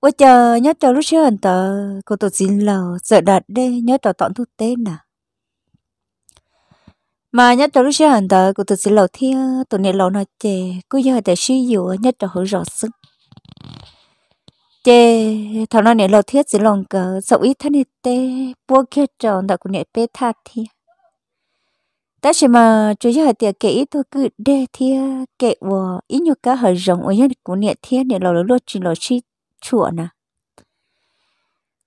Ôi chờ nhớ cho lúc chưa anh tờ, cô tôi xin lầu, sợ đạt đê, nhớ cho tọn thu tên à. Mà nhớ cho lúc chưa anh tờ, cô tôi xin lầu thia, tôi này lầu nó chè, cô giờ để suy dụ, nhớ cho hữu rõ sức. Chè, thằng nó này lầu thiết xin lòng cờ, sậu ít thân nít tê, bố kia tròn, đã cô này bê tha thia. ta sao mà chú giờ tiệc kể ít thôi cứ đê thia, kể ủa, ít nhiều cá hơi rộng, ở nhớ cô này thia, này lầu lúa trình lầu chi chùa nè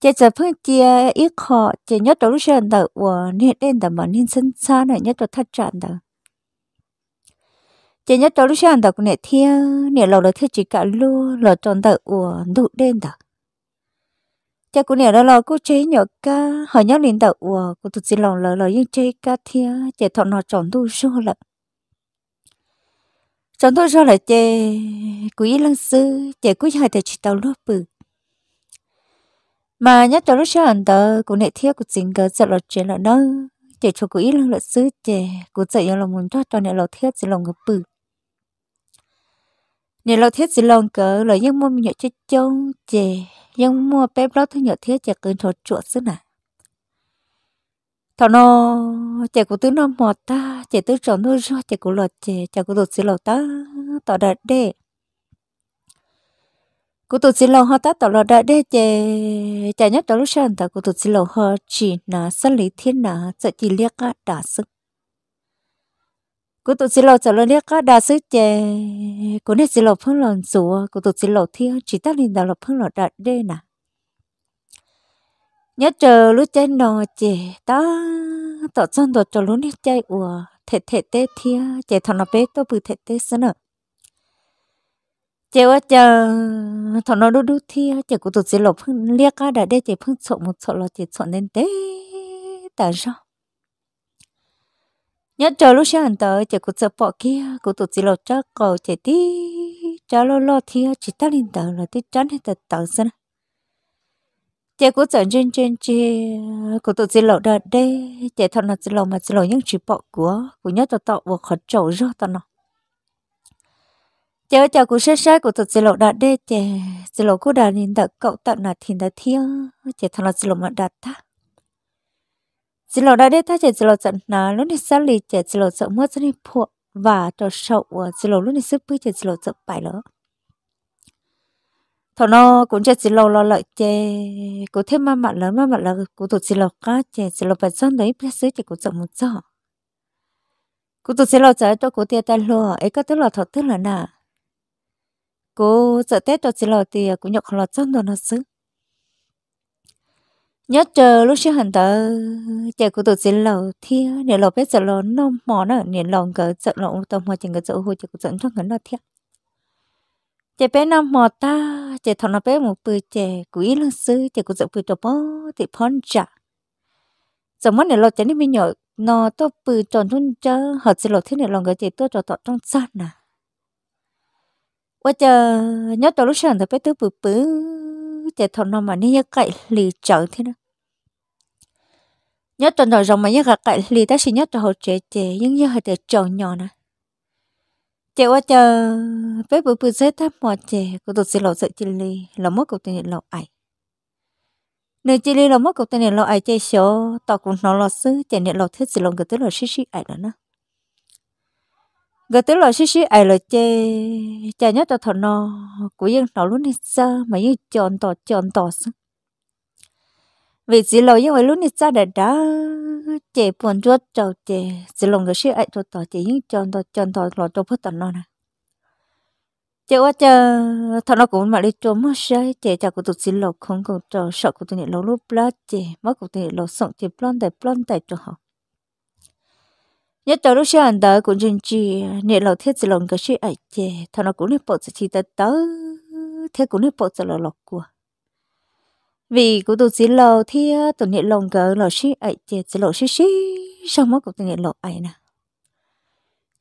chị giờ phương chia ít họ chị nhớ đầu lúc sơn đầu và nên đến đầu mà nên sinh xa này nhớ đầu thắt chặt đầu chị nhớ đầu lúc sơn đầu này thiên này lầu là thiên chỉ cả lô lầu tròn đầu và đủ đến đầu cha của nè đó là cô chế nhỏ ca hỏi nhớ liền đầu và cô tụt chỉ lòng lờ lờ nhưng chế ca thiên chị thọ nó tròn đủ số lận chúng tôi cho là chê quý lăng sư chê quý hai thầy chỉ tàu lúa bự mà nhớ tàu lúc sau anh ta cũng nệ thiết của chính cơ sợ là chuyện là nơ chê cho quý lăng lọt sư chê cũng sợ yêu lòng muốn thoát cho nệ lọt thiết chỉ lòng ngập bự nè lọt thiết chỉ lòng cờ lời dân mua mình nhọ chết chông chê mua bếp lót thứ nhọ thiết chê cần thọ chuột sư nè thọ nó chạy của tứ nó mọt ta chạy tứ chọn nó cho chạy của lọt chạy chạy của tụt xí lọt ta tỏ đợt đê của tụt xí lọt họ ta tỏ lọt đợt đê chạy chạy nhất đó lúc sáng ta của tụt xí lọt họ chỉ là sân lý thiên là sợ chỉ liếc cả đả sức của tụt xí lọt sợ liếc cả đả sức chạy của nét xí lọt phương lọt rùa của tụt xí lọt thiên chỉ ta linh đạo lọt phương lọt đợt đê nà nhớ chờ lúc chơi nò chè ta tổ chân tổ chờ lúc chơi ủa thể thể tê thia chè thằng nó bé tôi bự thể tê sân nữa chè quá chờ thằng nó đu đu thia chè của tụi chị lộc phun liếc á đã đây chè phun sộn một sộn là chè sộn lên tê tại sao nhớ chờ lúc sáng tới chè của sợ bỏ kia của tụi chị lộc chắc cầu chè tí chờ lo lo thia chỉ ta lên tờ là tí chán hết tờ tờ sân chị cũng trận trên trên chị cũng tự chỉ lộ đợt đây chị thật là chỉ lộ mà chỉ lộ những chỉ bỏ của của nhớ tao tao vừa khó chỗ ra tao nó chị ơi chị cũng xét xét của tự chỉ lộ đợt đây chị chỉ lộ của đàn nhìn đợt cậu tận là thiên đã thiên chị thật là chỉ lộ mà đợt ta chỉ lộ đợt đây ta chị chỉ lộ trận nào lúc này sao lì chị chỉ lộ sợ mất rất là và tổ sậu, chỉ lộ lúc này sức bơi chị chỉ lộ sợ bài lớn thọ nó cũng chơi chỉ lâu lo lợi chè cố thêm mà mặn lớn mà mặn lớn cố tụt chỉ lâu cá chè chỉ lâu bạch thân đấy biết xứ chỉ cố chậm một chỗ cố tụt chỉ lâu trái cho cố tiền tan lo ấy có tức là thọ tức là nà cố sợ tết cho chỉ lâu thì cũng nhọc lo chân đồ nó xứ nhớ chờ lúc xưa hẳn tớ chè cố tụt chỉ lâu thì nếu lo biết sợ lo nó mỏ nó nếu lòng cỡ sợ lo tao hoa chừng cỡ sợ hôi chừng cỡ sợ trong cái nó thiệt chế bé nó mò ta chế thằng nó bé một bự chế quý lương sư chế cũng dọc bự đồ bó thì phón trả giờ món này lo chế nên mình nhở nó to bự tròn thun chớ họ sẽ lo thế này lòng cái chế to cho tròn trong sân à qua chờ nhớ tao lúc sáng thì bé tứ bự bự chế thằng nó mà nên cậy lì chở thế nè nhớ tròn tròn rồng mà nhớ cả cậy lì ta xin nhớ tròn hồ chế chế nhưng nhớ hơi để tròn nhỏ nè chế qua chờ bé bự bự dễ tháp mò chè cô tụt xì lộ sợ chân lì là mất cậu tên lộ ải nơi chân lì là mất cậu tên lộ ải chơi số tao cũng nó lo sư chè nè lộ thích xì lộ người tới lộ xí xí ải đó nữa người tới lộ xí xí ải là chè chè nhớ tao thọ nó của dân nó luôn đi xa mà như tròn tỏ tròn tỏ sư vì xì lộ như vậy luôn đi xa để đã chè buồn chuột trầu chè xì lộ người xí ải tụt tỏ chè như tròn tỏ tròn tỏ lộ cho phật tỏ nó nè chế quá chị thằng nó cũng mà đi trốn mất rồi, chị chả cũng tụt xin lộc không cũng trò sợ của tụi nó lúc lá chị mất cũng tụi lộc sống chị plon tại plon tại trò học nhớ tao lúc xưa anh ta cũng chân chị nè lộc thiết chỉ lòng cái chuyện ấy chị thằng nó cũng nếp bộ chỉ tới tớ thế cũng nếp bộ chỉ lộc lộc của vì của tụt xin lộc thì tụi nè lòng cái lộc chuyện ấy chị chỉ lộc xí xí sao mất của tụi nè lộc ấy nè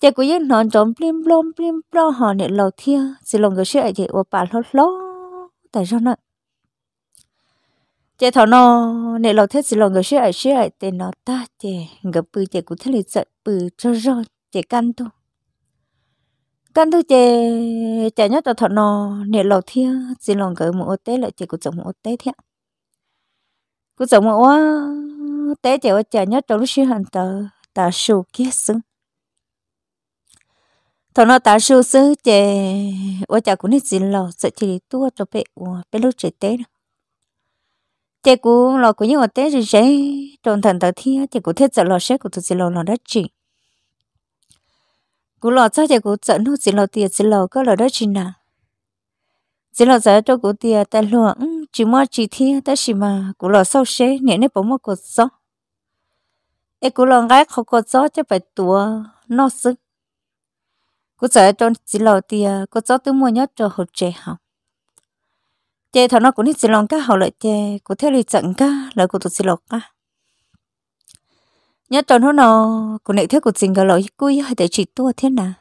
chị cũng yên nón trống plim plom plim plom họ nè lầu thia chỉ lòng người sẽ chị ô bà lót lót tại sao nè chị thọ nó nè lầu thế chỉ lòng người sữa sẽ tên nó ta chị gặp bự chị cũng thấy lịch sự, bự cho rồi chị căn tu căn tu chị chị nhất là thọ nó nè lầu thia chỉ lòng người một ô lại chị cũng chồng mũ ô tế thiệt cũng chồng một ô tế chị ô chị nhất trong lúc sư hành tờ ta sù kia xứng thọ nó ta sư sư chè ôi chả cũng nên xin lò sợ chỉ tua cho bé ô bé lúc chỉ té chè cú lò cũng như ở té gì thế trong thần tờ thi chè cú thiết sợ lò sẽ của tụi xin lò lò đất chỉ cú lò sao chè cú sợ nó xin lò tiền xin lò có lò đất chỉ nào xin lò sợ cho cú tiền ta luận chỉ mua chỉ thi ta chỉ mà cú lò sau sẽ nhẹ nếp bóng một cột gió ê cú lò gái không cột gió cho phải tua nó sức cứ sợ trong chỉ lo thì cứ cho tôi mua nhất cho hỗ trợ học chơi thằng nó cũng đi chỉ lo cá học lại chơi cũng theo đi trận cá lại cũng tụt chỉ lo cá nhớ trong hôm nào cũng nãy theo cũng chỉnh cái lỗi cúi hay để chỉ tua thế nào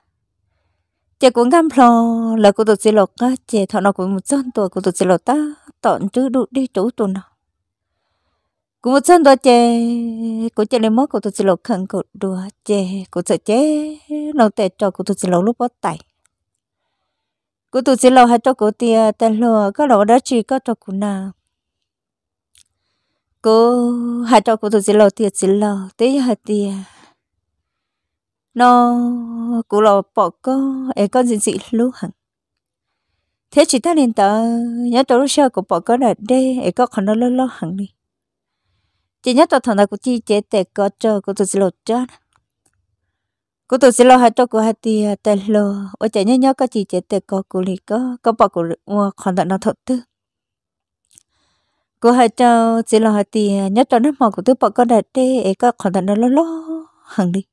chơi cũng gam lo lại cũng tụt chỉ lo cá chơi thằng nó cũng một chân tua cũng tụt chỉ lo ta tọn chứ đủ đi chỗ tụi nào cũng một chân đó chê cô chê lên mất cô tôi chỉ lột khăn cô đùa chê cô sợ chê nó tệ cho cô tôi chỉ lột lúc bắt tay cô tôi chỉ lột hai cho cô tia tên lừa có lột đó chỉ có cho cũng nào cô hai cho cô tôi chỉ lột tia chỉ lột tí hai tia nó cô lột bỏ cô ấy con gì gì lúc hẳn thế chỉ ta liền tờ nhớ tôi lúc sau cô bỏ cô là đê ấy có khả năng lo lo hẳn đi chỉ nhất là thằng nào cũng chi chế tệ có cho cũng tự xin lỗi cho cũng tự xin lỗi hai cho cũng hai thì tệ lo ở chạy nhớ nhớ có chi chế tệ có cũng lì có có bỏ cũng mua còn tận nó thật tư cũng hai cho xin lỗi hai thì nhớ cho nó mà cũng tự bỏ có đại đi ấy có còn tận nó lo lo hằng đi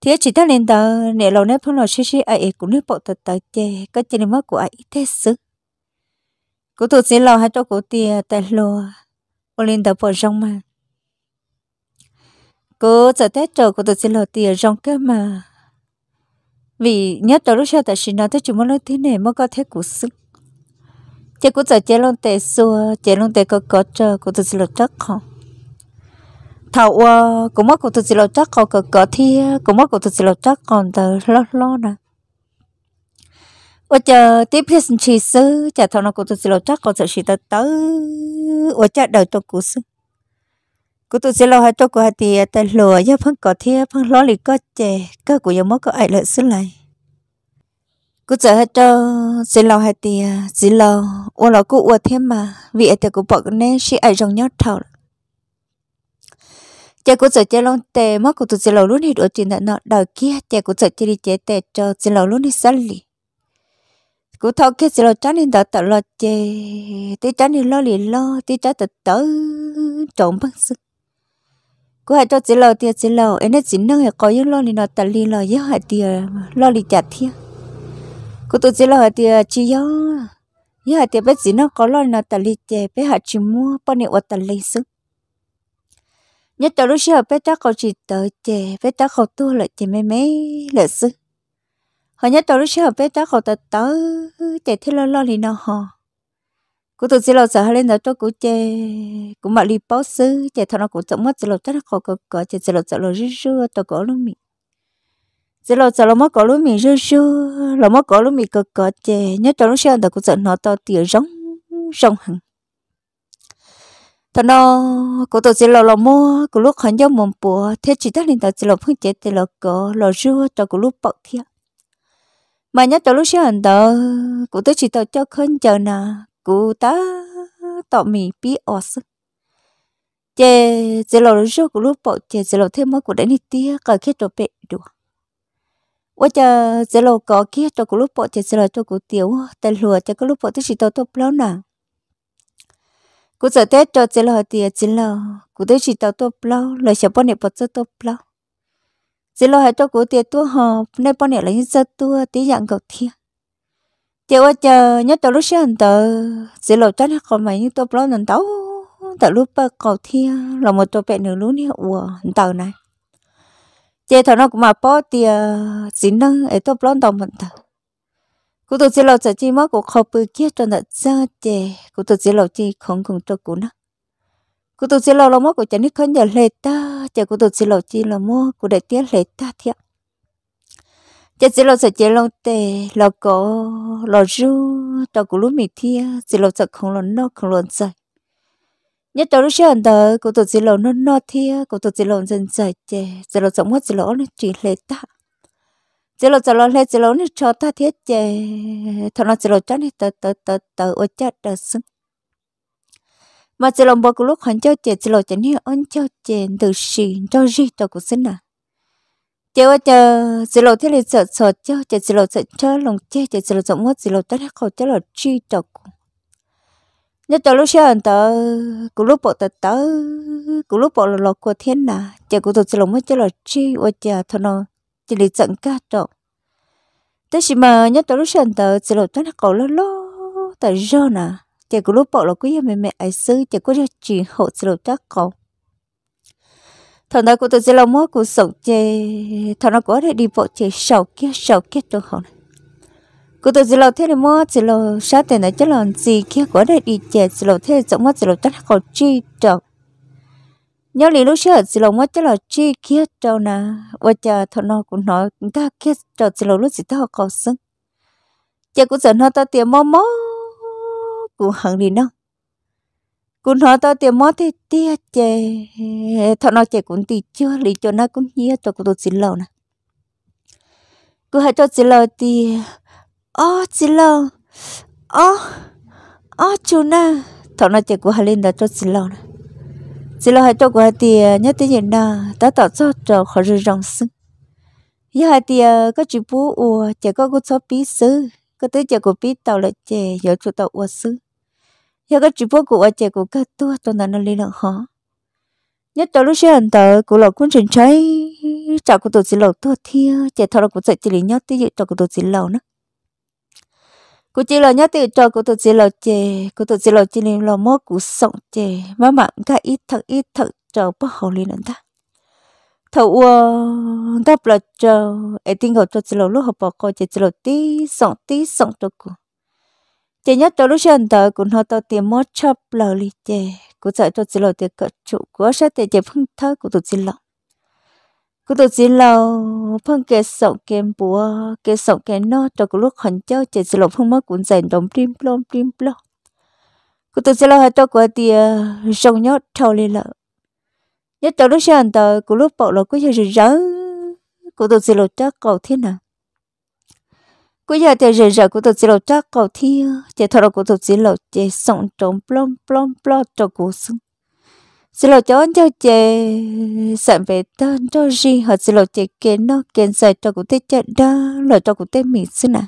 thì chỉ ta lên tờ nè lâu nếp phong lo xí xí ai cũng nếp bộ tờ tờ chê có chỉ mất của ai thế sức cũng tự xin lỗi hai cho cũng tiền tệ lo ô linh đã bỏ rong mà cô giờ tết trời của tôi xin lỗi tiền rong cơ mà vì nhất tôi lúc sau tại xin nói tới chúng nó thế này mới có thể cú sức chỉ cũng giờ chế luôn tệ xua chế luôn tệ có có chờ của tôi xin lỗi chắc không thảo cũng mất của tôi xin lỗi chắc không có có thi cũng mất của tôi xin lỗi chắc còn tờ lo lo nè 我这对不起去世，这头那骨头是老扎，骨头是得到，我这 đầu tôi cú sư. Cú tôi sẽ lo hai tôi cú hai thì ta lừa ya phân cỏ thia phân lo lì có chè, cơ của yếm có ai lợi sư lại. Cú giờ hai tôi sẽ lo hai thì sẽ lo, ô lo cú ô thêm mà vì ai thì cú bỏ cái này sẽ ai rong nhót thầu. Chè cú giờ chè long tè mất cú tôi sẽ lo luôn hết ở trên đó nọ đời kia chè cú giờ chè đi chè tè cho xin lo luôn hết sali cú thâu cái xí lo chán nên đỡ tớ lo chê tí chán nên lo liền lo tí chán tớ tớ trộn bác sức cú hãy cho chị lo tia chị lo em nói chị nâng hãy có những lo liền nó tớ liền lo yếu hãy tia lo liền chặt thiệt cú tụi chị lo hãy tia chị yếu yếu hãy tia bé chị nó có lo liền nó tớ liền chê bé hãy chị mua bao nhiêu tớ liền sức nhất tớ lúc xưa bé chắc có chỉ tớ chê bé chắc có tu lại chê mấy mấy lợi sức họ nhớ tôi lúc xưa bé đó họ tới tới để thế lo lo thì nó họ cũng thực sự là sợ lên đó tôi cũng chê cũng mặc đi báo sư để thằng nó cũng chậm mất chỉ rồi chắc họ có có chê rồi sợ rồi rư rư tôi có luôn mình rồi là sợ là mất có luôn mình rư rư là mất có luôn mình có có chê nhớ tôi lúc xưa tôi cũng sợ nó to tiểu giống giống hằng thằng nó cũng thực sự là là mua cũng lúc hắn giao mồm bùa thế chỉ ta lên đó chỉ là phương chê chỉ là có là rư tôi cũng lúc bọc thiệt mà nhất tao lúc xưa hẳn tao cụ tới chỉ tao cho khấn chờ nè cụ ta tao mì bí ọ sức chè chè lò lúc xưa cụ lúc bỏ chè chè lò thêm mới cụ đánh đi tía cả khi tao bệ đùa ủa chờ chè lò có kia tao cụ lúc bỏ chè chè lò tao cụ tiểu tao lùa chè có lúc bỏ tới chỉ tao tao lâu nè cụ giờ tết cho chè lò tiệt chè lò cụ tới chỉ tao tao lâu lời sợ bọn này bỏ tao tao lâu chỉ lo hai cho cụ tiền tua họ nên bọn này là những giật tua tí dạng cầu thiên chị ơi chờ nhớ tao lúc sáng tờ chỉ lo chắc không mày như tôi lo nần tao tao lúc bơ cầu thiên là một tôi bẹn nửa lúc này ủa tờ này chị thằng nó cũng mà bỏ tiền chỉ nâng ấy tôi lo tao mình tờ cụ tôi chỉ lo chờ chi mất cuộc không bự kia cho nó ra chị cụ tôi chỉ lo chi không cùng cho cụ nữa cô tôi xí lò lò mô cụ chẳng nít khăn giờ lệ ta chả cô tôi xí lò chi lò mô cụ đại tiết lệ ta thiệt chả xí lò sợ chả lò tè lò cổ lò ru tàu cụ lúc mì thiệt xí lò sợ không lò nó không lò sợ nhất tàu lúc sáng đó cô tôi xí lò nó nó thiệt cô tôi xí lò dân sợ chả xí lò sống mô xí lò nó chỉ lệ ta chỉ lo chỉ lo lên chỉ lo nên cho ta thiệt, chế thằng nó chỉ lo cho nên tớ tớ tớ tớ ở chết đã xứng mà chỉ lòng bò của lúc hắn cho chè chỉ lòng chén hiệu ơn cho chè từ xì cho ri cho cuộc sinh à chè ơi chè chỉ lòng thế là sợ sợ cho chè chỉ lòng sợ cho lòng chè chè chỉ lòng rộng mất chỉ lòng tất khẩu chỉ lòng chi cho cuộc, nhất tờ lúc xưa tờ của lúc bộ tờ tớ của lúc bộ là lọt của thiên nà chè của tôi chỉ lòng mất cho lòng chi ôi chè thôi nó chỉ lì giận ca trọng thế chỉ mà nhất tờ lúc xưa tờ chỉ lòng tất khẩu lo lo tờ rơ nà chỉ có lúc bỏ là quý mẹ mẹ ấy sư chỉ có điều chuyện hậu sự đầu chắc cậu thằng đó của tôi sẽ làm mối của sống chê thằng nó có thể đi bộ chê sầu kia sầu kia tôi không của tôi sẽ làm thế này mối sẽ là sao tiền này chắc là gì kia có thể đi chê sẽ là thế giống mối sẽ là chắc còn chi trọng nhớ lý lúc xưa sẽ là mối chắc là chi kia trọng nè à. và chờ thằng nó cũng nói ta kia trọng sẽ là lúc gì tao học sinh chê cũng sợ nó ta tiền mối mối cụ hận đi nó cụ nói tao tiền mất thì tiếc chè thọ nó chè cũng tì chưa lì cho nó cũng nhớ cho cụ tôi xin lỗi nè cụ hãy cho xin lỗi thì ô xin lỗi ô ô chú na thọ nó chè cụ hãy lên đó cho xin lỗi nè xin lỗi hãy cho cụ thì nhớ tới gì nè tao tao cho trò khỏi rơi rong sưng giờ thì có chú bố ủa chè có cụ cho bí sư có tới chè cụ bí tao lại chè giờ chú tao ủa sưng giờ cái chụp của ở chè của các tua tôi nãy nó lên lợn khó nhất tới lúc xe hành tờ của lọ cuốn trình cháy chào của tôi chỉ lọ tua thia chè thọ là của sợi chỉ lý nhất tí dự cho của tôi chỉ lọ nữa của chỉ lọ nhất tí cho của tôi chỉ lọ chè của tôi chỉ lọ chỉ lý lọ mốt của sọng chè mà mặn cả ít thật ít thật cho bó hồ lên nữa ta thầu uo đáp là chờ ai tin gọi cho chỉ lọ lúc học bỏ coi chè chỉ lọ tí sọng tí sọng cho cô chỉ nhất tôi lúc sáng tới cũng họ tôi tìm mất chập lờ li chè cũng sợ tôi chỉ lầu tiền cỡ trụ của sẽ tiền chỉ phân thơ của tôi chỉ lầu của tôi chỉ lầu phân kê sổ kèm bùa kê sổ kèm nó cho cái lúc hẳn cháu chỉ chỉ lầu phân mất cũng dành đồng prim plom prim plom của tôi chỉ lầu hai tôi của tiền rồng nhớ trâu li lợ nhất tôi lúc sáng tới của lúc bộ lầu của giờ rỡ của tôi chỉ lầu chắc cầu thiên nào cú giờ thì rửa rửa của tôi chỉ lột cho cầu thi chỉ thọ của tôi chỉ lột chỉ sống trống plom plom plom cho cú sung chỉ lột cho anh cho chị sợ về tên cho gì họ chỉ lột chị kiến nó kiến sợ cho cụ tê chết đó lột cho cụ tê mì xin à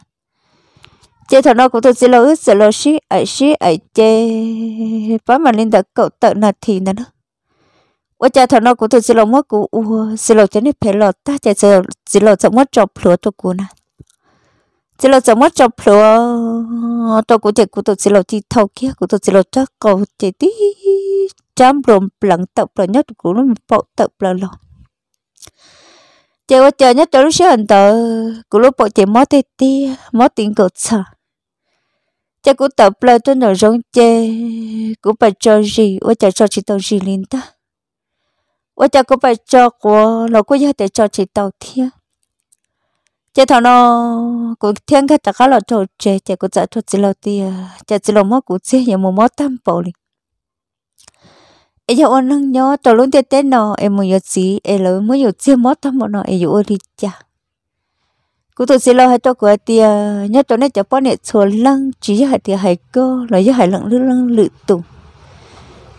chị thọ nó của tôi chỉ lột sợ lột xí ấy xí ấy chê bá mà lên đặt cậu tợ là thì nè nó ủa cha thọ nó của tôi chỉ lột mất cụ ủa chỉ lột cho nên phải lột ta chỉ lột chỉ lột sợ mất trộm lúa cho cụ nè chỉ là chấm mất chấm pro tôi cũng chỉ cũng tôi chỉ là chỉ thâu kia cũng tôi chỉ là chắc cầu chỉ tí chấm rộm lặng tập là nhất cũng nó bộ tập là lo chỉ có chờ nhất cho lúc sáng tờ cũng lúc bỏ chỉ mất thì tê mất tiền cột sợ chỉ cũng tập là tôi nói giống chê cũng phải cho gì ôi chờ cho chỉ tàu gì lên ta ôi chờ cũng phải cho của nó cũng giờ để cho chỉ tàu thiệt chế thằng nó cũng thiên cái chắc là trâu chế chế cũng chạy trâu chỉ là à, chế chỉ là mất cũng chế nhưng mà mất tam bảo đi ấy giờ ông nâng nhớ trâu luôn tiền tiền nó em muốn nhớ gì em lấy muốn nhớ chế mất tam bộ nó em yêu đi cha cũng tôi chỉ là hai trâu của à, nhớ trâu này chỉ bao nhiêu số lăng chỉ hai tiền hai cơ là giờ hai lăng lư lăng lự tùng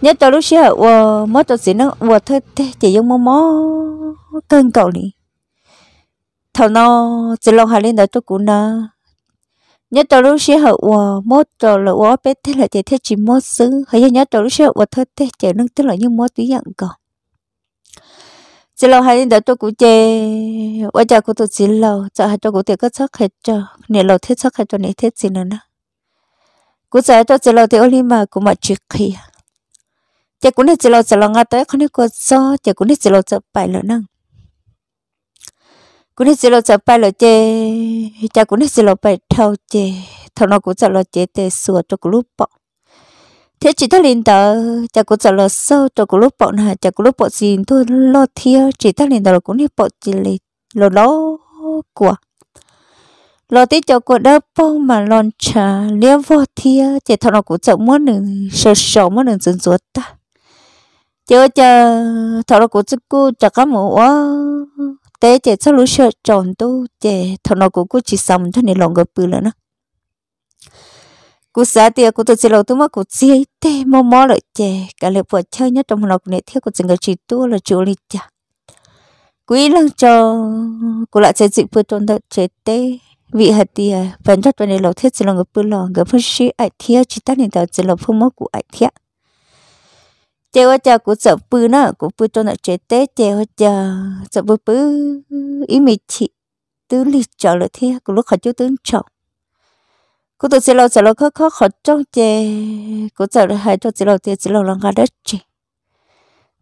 nhớ trâu lúc xưa ở mất trâu chỉ nó ở thôi thế chỉ dùng mò mò cân cầu đi thằng nó chỉ lo hai lên đó tôi cũng nó nhớ tôi lúc xí hậu hòa mốt rồi là hòa bé thế là chạy thế chỉ mốt xứ hay nhớ tôi lúc xí hậu hòa thôi thế chạy nâng tức là như mốt tí dặn còn chỉ lo hai đến đó tôi cũng chê ở nhà của tôi chỉ lo, cho hai tôi cũng tiệc có chắc hết cho nè lo thế chắc hết cho nè thế gì nữa nè cũng giờ tôi chỉ lo thì ôn mà cũng mà chuyện kia chỉ cũng nè chỉ lo chỉ lo ngay tới không nè có cho chỉ cũng nè chỉ lâu cho bài nữa năng cú hết xin lỗi cho bài lo chê cha cũng hết xin lỗi bài thâu chê thâu nó cú cho lo chê tê sửa cho cú lúc bỏ thế chỉ ta lên tờ chả cú cho lo sâu cho cũng lúc bỏ nè cha cũng lúc bỏ gì thôi lo thiêu chỉ ta lên tờ cú hết bỏ chỉ lì lo lo của lo tí cho cô đỡ bao mà lon chả liếm vô thiêu chỉ thâu nó cú cho muốn nữa sờ sờ muốn nữa dần dần ta chờ chờ thâu nó cú cho cú chả có mũ tế chế cho lũ sợ tròn tu chế thọ nó cũng cũng chỉ xong cho nên lòng ngập bự nữa cú xã tiệc cú tôi chỉ lâu tôi mà cú chỉ tê mò mò lại chè cả lệ vợ chơi nhất trong nó cũng này thiếu cú chỉ cái chỉ tu là chủ lý chả quý lăng cho cú lại chơi dị bữa tuần đợi chế tê vị hạt tiệc vẫn rất vấn đề lâu thiết chỉ là người bự lòng người phân sĩ ai thiếu chỉ ta nên tạo chỉ là phong mò cú ai thiếu chế hoa cha cũng sợ bư nữa cũng bư cho nó chế tế chế hoa cha sợ bư bư ý mì chị tứ lì chờ lại thế cũng lúc họ chú tướng trọng cô tôi sẽ lo sẽ lo khó khó khó trong chế cô sợ là hai cho chỉ lo tiền chỉ lo lòng ga đất chị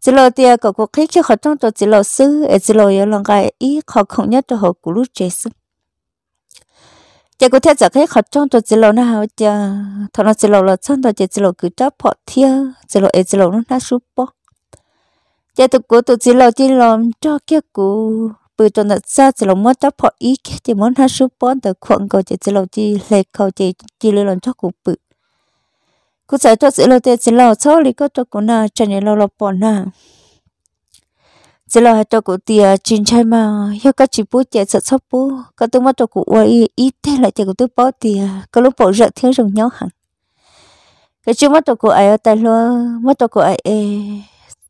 chỉ lo tiền cậu cô khi khi khó trong cho chỉ lo sư chỉ lo yêu lòng ga ý khó không nhất cho họ cũng lúc chế sư giờ cô thấy giờ cái khẩu trang cho chị lâu nó hao giờ thằng nó chị lâu là trong đó chị lâu cứ chấp họ thia chị lâu ấy chị lâu nó đã sụp bỏ giờ tụi cô tụi chị lâu chị lâu cho kia cô bự cho nó xa chị lâu muốn chấp họ ý kia chị muốn nó sụp bỏ từ khoảng cầu chị chị lâu chị lấy cầu chị chị lâu làm cho cô bự cô sợ cho chị lâu thì chị lâu sau thì có cho cô na chân nên lâu lâu bỏ na giờ là cho cụ tia chín chai mà hiểu các chị bố chạy sợ sốp bố các tôi mất cho cụ ấy ít thế lại chạy của tôi bỏ tia các lúc bỏ rợ thiếu rừng nhau hẳn cái chú mất cho cụ ấy ở tay luôn mất cho cụ ấy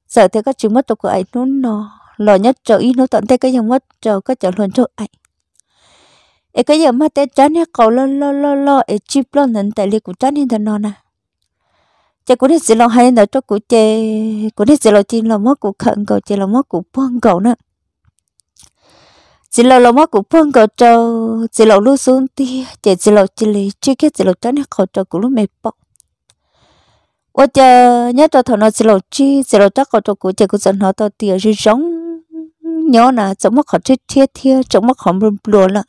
sợ thế các chú mất cho cụ ấy nôn nó lo nhất cho ít nó tận thế cái dòng mất cho các cháu luôn cho ấy cái giờ mất thế chán hết cầu lo lo lo lo ấy e chip lo nên tại liệt của chán nên thằng nó nè à? chị cũng hết lo hay nữa cho cụ chị cũng hết lo chị lo mất cụ khẩn cầu chị lo mất cụ phong cầu nữa chị lo lo mất cụ phong cầu trâu chị lo lu xuống tia chị chị lo chị lì chưa cái chị lo tránh khẩu cho của lúc mẹ bọc ô chờ nhớ cho thằng nó chị lo chi chị lo chắc khẩu cho của chị cũng dần nó to tia rồi giống nhớ là chống mất khẩu chết thiệt thiệt chống mất khẩu bùn bùn lận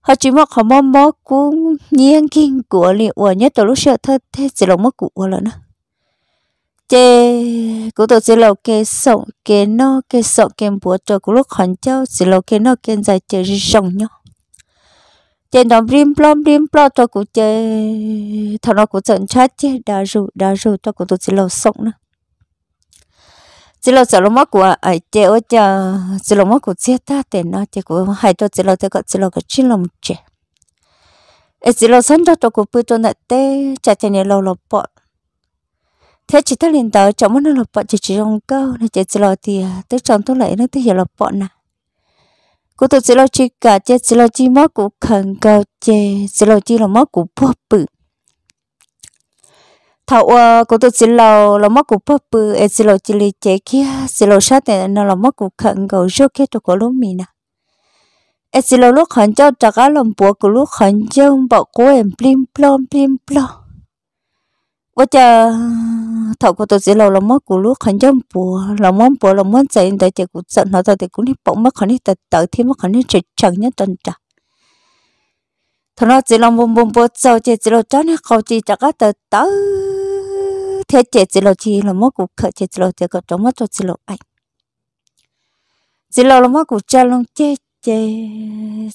họ chỉ mặc họ mong mó cũng nhiên kinh của liệu ủa nhất từ lúc sợ thơ thế chỉ lòng mất của lận đó, chê cú tôi chỉ lòng kê sống kê nó kê sống kê bùa cho cú lúc hoàn cháu chỉ lòng kê nó kê dài chơi rong nhau chê nó rim plom rim plom cho cú chê thằng nó cú trận chát chê đa rụ đa rụ cho cú tôi chỉ lòng sống nữa chỉ là chỉ là mất của ai chơi ở chợ chỉ là mất của chết ta tiền nó chỉ của hai đứa chỉ là cái chỉ là cái chỉ là một chuyện ấy chỉ là sẵn cho tôi của bữa tôi nãy tê chạy tiền này lâu lâu bỏ thế chỉ ta liền tới chồng nó lâu bỏ chỉ chỉ trong câu này chỉ chỉ là thì tới chồng tôi lại nó tới hiểu lâu bỏ nè cô tôi chỉ là chỉ cả chỉ chỉ là chỉ mất của khẩn cầu chơi chỉ là chỉ là mất của bỏ bự thảo ờ, cô tôi chỉ lầu ờ, là mất của bắp bự ấy chỉ lầu chỉ lì chế kia chỉ lầu sát thì nó là mất của khẩn cầu cho kia tôi có lúc mình nè ấy ờ, chỉ lầu lúc khẩn cho trả cá lòng bùa của lúc khẩn cho bỏ cô em plim plom plim plom bây giờ thảo cô tôi chỉ lầu là mất của lúc khẩn cho bùa là món bùa là món dạy để chỉ cũng giận nó thôi thì cũng đi bỏ mất khẩn đi tật tật thì mất khẩn đi chật chật nhất tận chật thằng nó chỉ lòng bùm bùm bùa sau chỉ chỉ lầu cho nó khâu chỉ trả cá tật tật thế chế chỉ lo chi lo mất cuộc khởi chế chỉ lo chỉ có trống mất cho chỉ lo ai chỉ lo lo mất cuộc cha luôn chế chế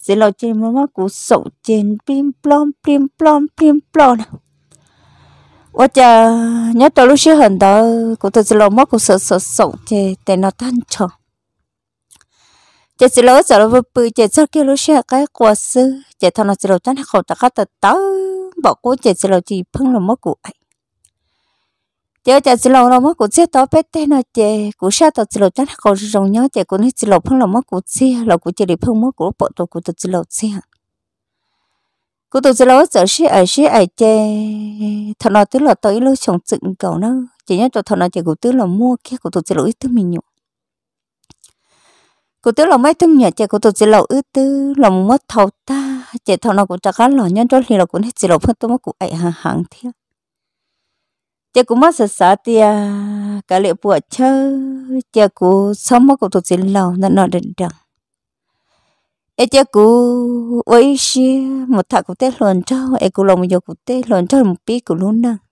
chỉ lo chế mà mất cuộc sầu trên plim plom plim plom plim plom ủa cha nhớ tôi lúc xưa hình đó cũng tôi chỉ lo mất cuộc sợ sợ sầu chế để nó tan chồng chế chỉ lo sợ là bự chế sợ kia lúc xưa cái quả sư chế thằng nó chỉ lo tan khẩu ta khát ta tớ bỏ cô chế chỉ lo chỉ phăng là mất cuộc ấy chế chế chỉ lâu nó mất cũng chết tao biết thế nào chế cũng sao tao chỉ lâu chắc là còn rồng nhớ chế cũng chỉ lâu phong là mất cũng chia là cũng chỉ để phong mất cũng bỏ tao cũng tao chỉ lâu chia cũng tao chỉ lâu giờ xí ở xí ở chế thằng nào tức là tao ít lâu chồng dựng cầu nó chỉ nhớ tao thằng nào chơi cũng tức là mua kia cũng tao chỉ lâu ít thứ mình nhụ cũng tức là mấy thứ nhỏ chế cũng tao chỉ lâu ít thứ là mất thầu ta chế thằng nào cũng chắc là nhỏ nhân trôi thì là cũng chỉ lâu phân tao mất cũng ấy hàng hàng thiệt chợ cũng mất sợ sợ tia cả liệu bùa chơi chợ cũng sống mất cũng thuộc xin lâu nên nó định rằng ấy chợ cũng ôi xí một thằng cũng tết luồn cho ấy cũng lòng một giờ cũng tết luồn cho một pí cũng luôn năng